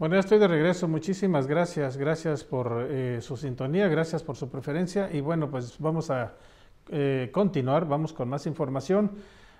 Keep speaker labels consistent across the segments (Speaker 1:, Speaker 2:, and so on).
Speaker 1: Bueno, ya estoy de regreso. Muchísimas gracias. Gracias por eh, su sintonía, gracias por su preferencia. Y bueno, pues vamos a eh, continuar, vamos con más información.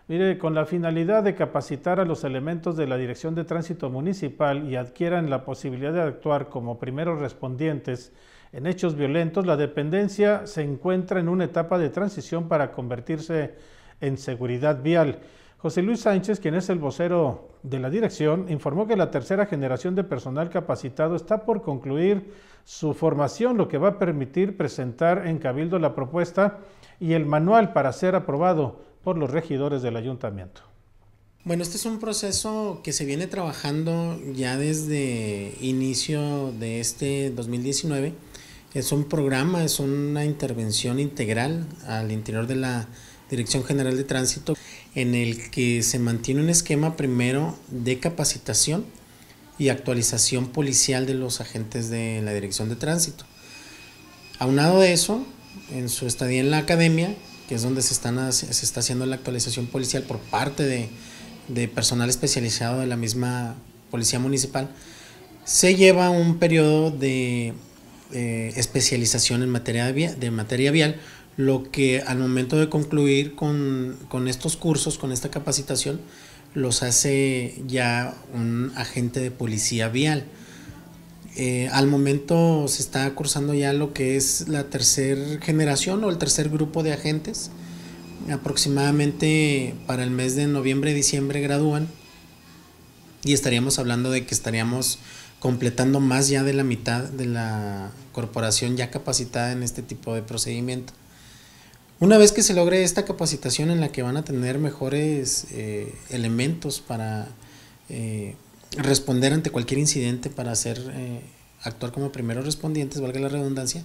Speaker 1: Mire, con la finalidad de capacitar a los elementos de la Dirección de Tránsito Municipal y adquieran la posibilidad de actuar como primeros respondientes en hechos violentos, la dependencia se encuentra en una etapa de transición para convertirse en seguridad vial. José Luis Sánchez, quien es el vocero de la dirección, informó que la tercera generación de personal capacitado está por concluir su formación, lo que va a permitir presentar en Cabildo la propuesta y el manual para ser aprobado por los regidores del ayuntamiento.
Speaker 2: Bueno, este es un proceso que se viene trabajando ya desde inicio de este 2019. Es un programa, es una intervención integral al interior de la Dirección General de Tránsito, en el que se mantiene un esquema primero de capacitación y actualización policial de los agentes de la Dirección de Tránsito. Aunado de eso, en su estadía en la academia, que es donde se, está haciendo la actualización policial por parte de, personal especializado de la misma policía municipal, se lleva un periodo de eh, especialización en materia, materia vial lo que al momento de concluir con, estos cursos, con esta capacitación, los hace ya un agente de policía vial. Eh, al momento se está cursando ya lo que es la tercera generación o el tercer grupo de agentes. Aproximadamente para el mes de noviembre, diciembre gradúan. Y estaríamos hablando de que estaríamos completando más ya de la mitad de la corporación ya capacitada en este tipo de procedimiento. Una vez que se logre esta capacitación en la que van a tener mejores eh, elementos para eh, responder ante cualquier incidente, para hacer, eh, actuar como primeros respondientes, valga la redundancia,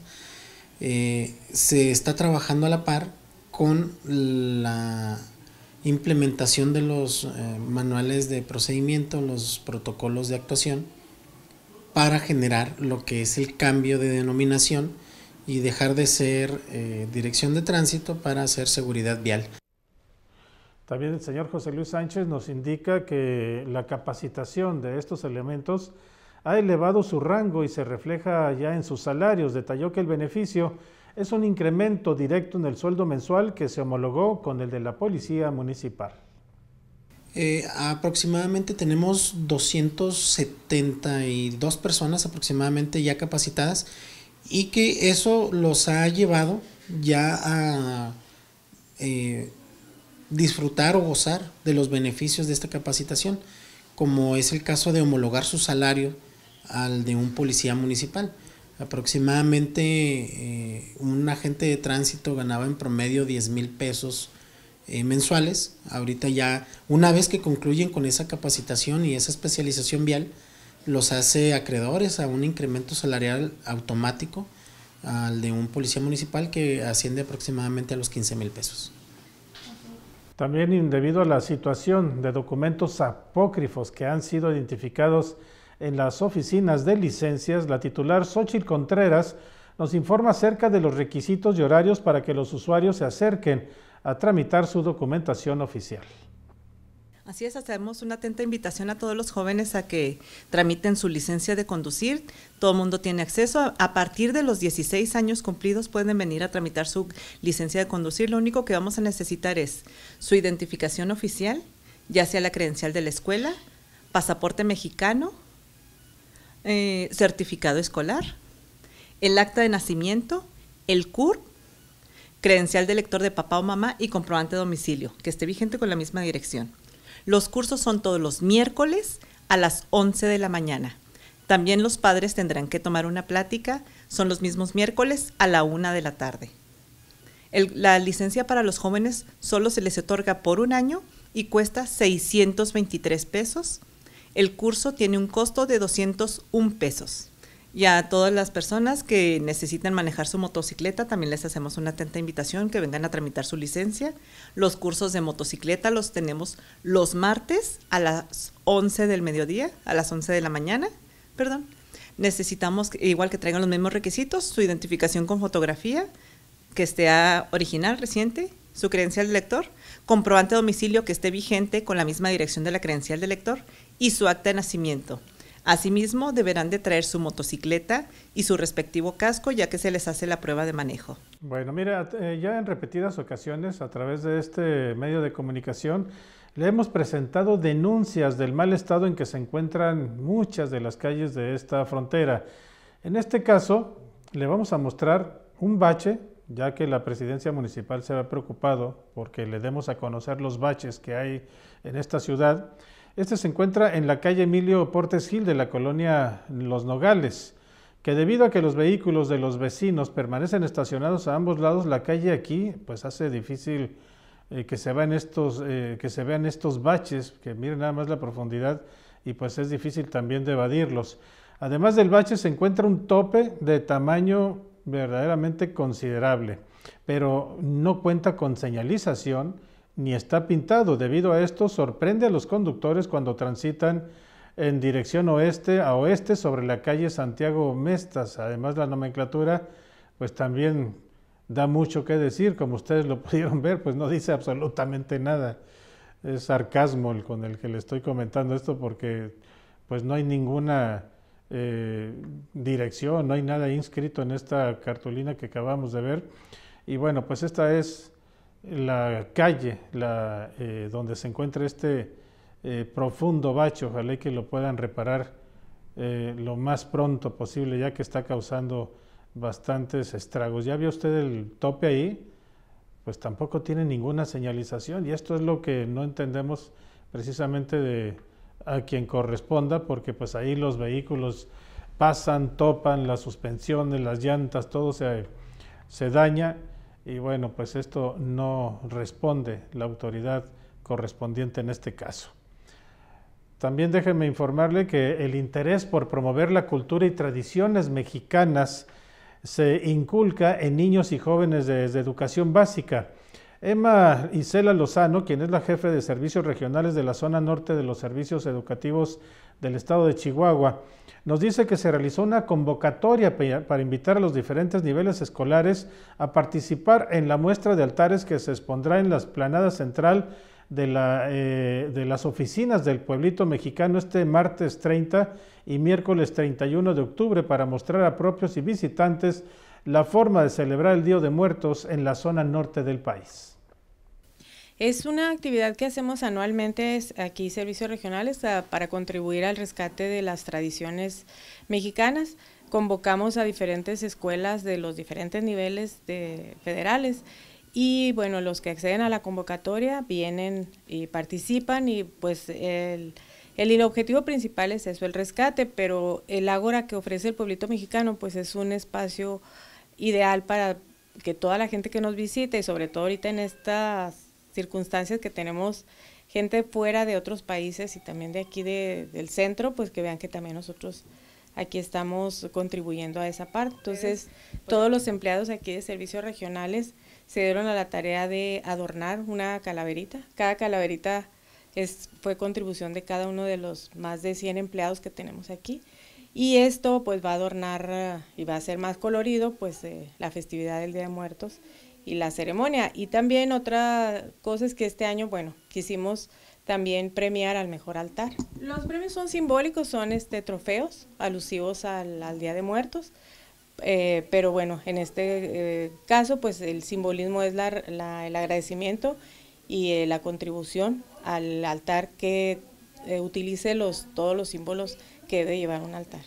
Speaker 2: se está trabajando a la par con la implementación de los manuales de procedimiento, los protocolos de actuación, para generar lo que es el cambio de denominación y dejar de ser eh, dirección de tránsito para hacer seguridad vial.
Speaker 1: También el señor José Luis Sánchez nos indica que la capacitación de estos elementos ha elevado su rango y se refleja ya en sus salarios. Detalló que el beneficio es un incremento directo en el sueldo mensual que se homologó con el de la Policía Municipal. Eh, aproximadamente tenemos
Speaker 2: 272 personas aproximadamente ya capacitadas y que eso los ha llevado ya a eh, disfrutar o gozar de los beneficios de esta capacitación, como es el caso de homologar su salario al de un policía municipal. Aproximadamente eh, un agente de tránsito ganaba en promedio 10 mil pesos eh, mensuales. Ahorita ya, una vez que concluyen con esa capacitación y esa especialización vial, los hace acreedores a un incremento salarial automático
Speaker 1: al de un policía municipal que asciende aproximadamente a los 15 mil pesos. También debido a la situación de documentos apócrifos que han sido identificados en las oficinas de licencias, la titular Xochitl Contreras nos informa acerca de los requisitos y horarios para que los usuarios se acerquen a tramitar su documentación oficial.
Speaker 3: Así es, hacemos una atenta invitación a todos los jóvenes a que tramiten su licencia de conducir. Todo el mundo tiene acceso. A partir de los 16 años cumplidos pueden venir a tramitar su licencia de conducir. Lo único que vamos a necesitar es su identificación oficial, ya sea la credencial de la escuela, pasaporte mexicano, eh, certificado escolar, el acta de nacimiento, el CUR, credencial de lector de papá o mamá y comprobante de domicilio, que esté vigente con la misma dirección. Los cursos son todos los miércoles a las 11 de la mañana. También los padres tendrán que tomar una plática, son los mismos miércoles a la 1 de la tarde. la licencia para los jóvenes solo se les otorga por un año y cuesta 623 pesos. El curso tiene un costo de 201 pesos. Y a todas las personas que necesitan manejar su motocicleta, también les hacemos una atenta invitación que vengan a tramitar su licencia. Los cursos de motocicleta los tenemos los martes a las 11 del mediodía, a las 11 de la mañana, perdón. Necesitamos, igual que traigan los mismos requisitos, su identificación con fotografía, que esté original, reciente, su credencial de lector, comprobante de domicilio que esté vigente con la misma dirección de la credencial de lector y su acta de nacimiento. Asimismo, deberán de traer su motocicleta y su respectivo casco ya que se les hace la prueba de manejo.
Speaker 1: Bueno, mira, eh, ya en repetidas ocasiones a través de este medio de comunicación le hemos presentado denuncias del mal estado en que se encuentran muchas de las calles de esta frontera. En este caso, le vamos a mostrar un bache, ya que la presidencia municipal se ha preocupado porque le demos a conocer los baches que hay en esta ciudad. Este se encuentra en la calle Emilio Portes Gil de la colonia Los Nogales, que debido a que los vehículos de los vecinos permanecen estacionados a ambos lados, la calle aquí pues hace difícil eh, que, se vean estos, eh, que se vean estos baches, que miren nada más la profundidad y pues es difícil también de evadirlos. Además del bache se encuentra un tope de tamaño verdaderamente considerable, pero no cuenta con señalización, ni está pintado. Debido a esto, sorprende a los conductores cuando transitan en dirección oeste a oeste sobre la calle Santiago Mestas. Además, la nomenclatura, pues también da mucho que decir. Como ustedes lo pudieron ver, pues no dice absolutamente nada. Es sarcasmo el con el que le estoy comentando esto porque pues no hay ninguna eh, dirección, no hay nada inscrito en esta cartulina que acabamos de ver. Y bueno, pues esta es la calle la, eh, donde se encuentra este eh, profundo bacho, Ojalá que lo puedan reparar eh, lo más pronto posible, ya que está causando bastantes estragos. ¿Ya vio usted el tope ahí? Pues tampoco tiene ninguna señalización y esto es lo que no entendemos precisamente de a quien corresponda, porque pues ahí los vehículos pasan, topan las suspensiones, las llantas, todo se daña y bueno, pues esto no responde la autoridad correspondiente en este caso. También déjenme informarle que el interés por promover la cultura y tradiciones mexicanas se inculca en niños y jóvenes desde educación básica. Emma Isela Lozano, quien es la jefe de servicios regionales de la zona norte de los servicios educativos del estado de Chihuahua, nos dice que se realizó una convocatoria para invitar a los diferentes niveles escolares a participar en la muestra de altares que se expondrá en la esplanada central de, eh, de las oficinas del pueblito mexicano este martes 30 y miércoles 31 de octubre para mostrar a propios y visitantes la forma de celebrar el Día de Muertos en la zona norte del país.
Speaker 4: Es una actividad que hacemos anualmente aquí, Servicios Regionales, ah, para contribuir al rescate de las tradiciones mexicanas. Convocamos a diferentes escuelas de los diferentes niveles de, federales y bueno, los que acceden a la convocatoria vienen y participan y pues el, el, objetivo principal es eso, el rescate, pero el ágora que ofrece el pueblito mexicano pues es un espacio ideal para que toda la gente que nos visite y sobre todo ahorita en estas circunstancias que tenemos gente fuera de otros países y también de aquí del centro, pues que vean que también nosotros aquí estamos contribuyendo a esa parte. Entonces, todos los empleados aquí de servicios regionales se dieron a la tarea de adornar una calaverita. Cada calaverita es, fue contribución de cada uno de los más de 100 empleados que tenemos aquí. Y esto pues va a adornar eh, y va a ser más colorido pues eh, la festividad del Día de Muertos y la ceremonia. Y también otra cosa es que este año, bueno, quisimos también premiar al mejor altar. Los premios son simbólicos, son este trofeos alusivos al, Día de Muertos, eh, pero bueno, en este eh, caso pues el simbolismo es la, el agradecimiento y eh, la contribución al altar que utilice los, todos los símbolos que debe llevar un altar.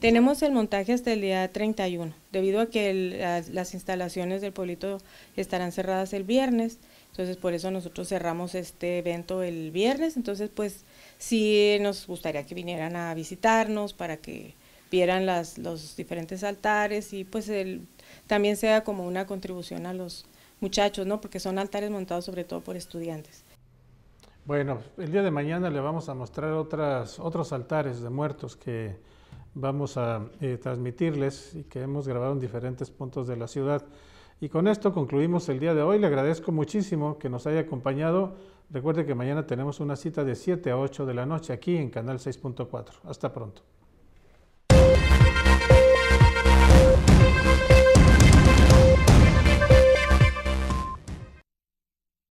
Speaker 4: Tenemos el montaje hasta el día 31 debido a que las, instalaciones del pueblito estarán cerradas el viernes, entonces por eso nosotros cerramos este evento el viernes, entonces pues sí nos gustaría que vinieran a visitarnos para que vieran las, los diferentes altares y pues también sea como una contribución a los muchachos, ¿no? Porque son altares montados sobre todo por estudiantes.
Speaker 1: Bueno, el día de mañana le vamos a mostrar otras, otros altares de muertos que vamos a eh, transmitirles y que hemos grabado en diferentes puntos de la ciudad. Y con esto concluimos el día de hoy. Le agradezco muchísimo que nos haya acompañado. Recuerde que mañana tenemos una cita de 7 a 8 de la noche aquí en Canal 6.4. Hasta pronto.